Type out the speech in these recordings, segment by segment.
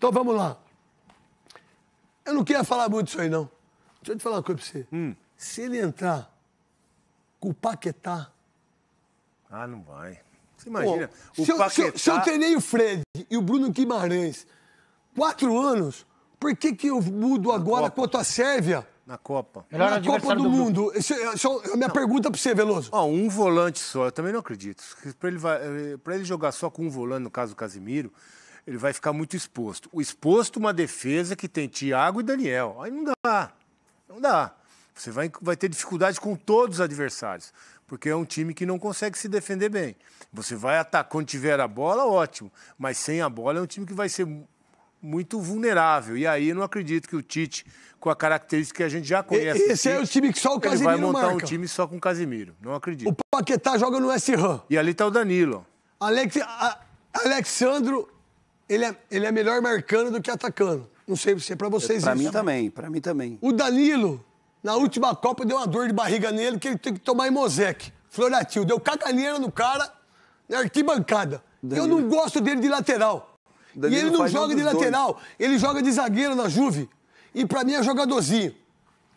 Então vamos lá. Eu não queria falar muito disso aí, não. Deixa eu te falar uma coisa pra você. Hum. Se ele entrar com o Paquetá. Ah, não vai. Você imagina. Pô, o se, eu, se, eu, se eu treinei o Fred e o Bruno Guimarães quatro anos, por que, que eu mudo Na agora Copa. quanto a Sérvia? Na Copa. Na Copa do, do Mundo. Isso, é, é isso, é minha não. pergunta para você, Veloso. Ó, um volante só, eu também não acredito. Para ele, eh, ele, jogar só com um volante, no caso do Casimiro, ele vai ficar muito exposto. O exposto uma defesa que tem Thiago e Daniel. Aí não dá. Não dá. Você vai, vai ter dificuldade com todos os adversários, porque é um time que não consegue se defender bem. Você vai atacar quando tiver a bola, ótimo, mas sem a bola é um time que vai ser muito vulnerável. E aí eu não acredito que o Tite, com a característica que a gente já conhece, esse Tite, é o time que só o Casimiro ele vai montar marca. um time só com o Casimiro. Não acredito. O Paquetá joga no S-Ram. E ali está o Danilo. Alex, a, Alexandro ele é, ele é melhor marcando do que atacando. Não sei se é pra vocês isso. Pra mim também, pra mim também. O Danilo, na última Copa, deu uma dor de barriga nele que ele tem que tomar Imosec. Floratil, deu caganeira no cara na arquibancada. Danilo. Eu não gosto dele de lateral. Danilo e ele não joga de lateral, dois. ele joga de zagueiro na Juve. E pra mim é jogadorzinho.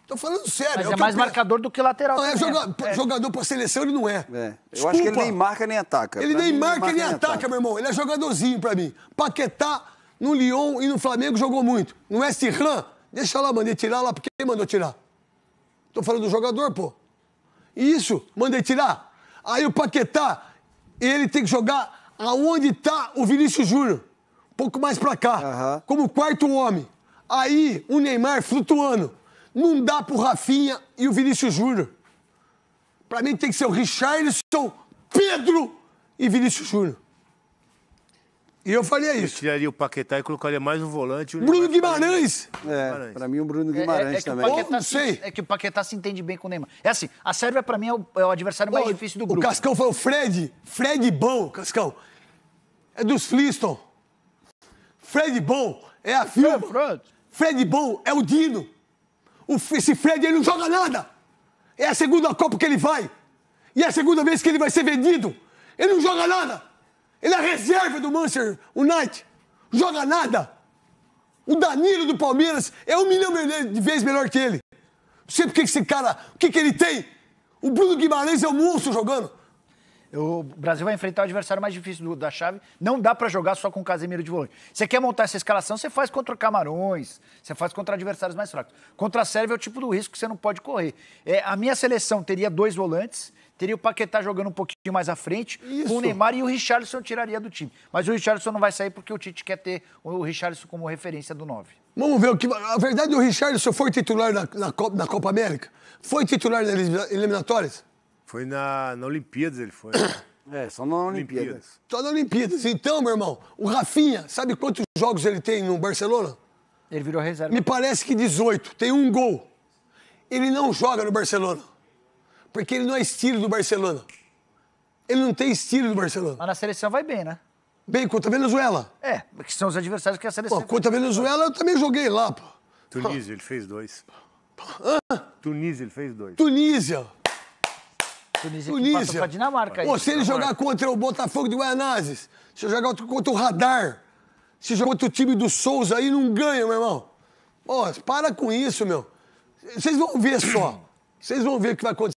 Tô falando sério. Mas é, é mais eu... marcador do que lateral. Não, é jogador, é. é. jogador pra seleção, ele não é. é. Eu Desculpa. acho que ele nem marca nem ataca. Ele nem, mim, marca, marca, nem, ataca, ataca, meu irmão. Ele é jogadorzinho pra mim. Paquetá, no Lyon e no Flamengo jogou muito. No West deixa lá, mandei tirar lá, porque quem mandou tirar? Tô falando do jogador, pô. Isso, mandei tirar. Aí o Paquetá, ele tem que jogar aonde tá o Vinícius Júnior. Um pouco mais pra cá. Uh -huh. Como quarto homem. Aí o Neymar flutuando não dá pro Rafinha e o Vinícius Júnior. Para mim tem que ser o Richarlison, Pedro e Vinícius Júnior. E eu faria isso. Eu tiraria o Paquetá e colocaria mais um volante. Bruno Guimarães! É, para mim o Bruno Guimarães é, é, é também. Paquetá, não sei. É que o Paquetá se entende bem com o Neymar. É assim, a Sérvia para mim é o, é o adversário mais difícil do grupo. O Cascão foi o Fred. Fred bom, Cascão. É dos Fliston. Fred bom é a Filma. Fred bom é o Dino. O, esse Fred ele não joga nada. É a segunda Copa que ele vai. E é a segunda vez que ele vai ser vendido. Ele não joga nada. Ele é reserva do Manchester United. Joga nada. O Danilo do Palmeiras é um milhão de vezes melhor que ele. Não sei por que esse cara, o que, que ele tem. O Bruno Guimarães é um monstro jogando. O Brasil vai enfrentar o adversário mais difícil do, da chave. Não dá para jogar só com o Casemiro de volante. Você quer montar essa escalação, você faz contra Camarões, você faz contra adversários mais fracos. Contra a Sérvia é o tipo do risco que você não pode correr. É, a minha seleção teria dois volantes, teria o Paquetá jogando um pouquinho mais à frente, Isso. com o Neymar e o Richarlison tiraria do time. Mas o Richarlison não vai sair porque o Tite quer ter o Richarlison como referência do 9. Vamos ver o que. A verdade, é o Richarlison foi titular na, na, Copa, na Copa América? Foi titular nas eliminatórias? Foi na, na Olimpíadas ele foi. Né? É, só na Olimpíadas. Olimpíadas. Só na Olimpíadas. Então, meu irmão, o Rafinha, sabe quantos jogos ele tem no Barcelona? Ele virou reserva. Me parece que 18. Tem um gol. Ele não joga no Barcelona. Porque ele não é estilo do Barcelona. Ele não tem estilo do Barcelona. Mas na seleção vai bem, né? Bem, contra a Venezuela. É, que são os adversários que a seleção. Pô, contra a Venezuela eu também joguei lá, pô. Tunísia, ele fez dois. Hã? Tunísia, ele fez dois. Tunísia. Tunísia, Tunísia. Dinamarca. É Pô, se ele jogar contra o Botafogo de Guaianazes, se jogar contra o Radar, se jogar contra o time do Souza aí, não ganha, meu irmão. Pô, para com isso, meu. Vocês vão ver só. Vocês vão ver o que vai acontecer.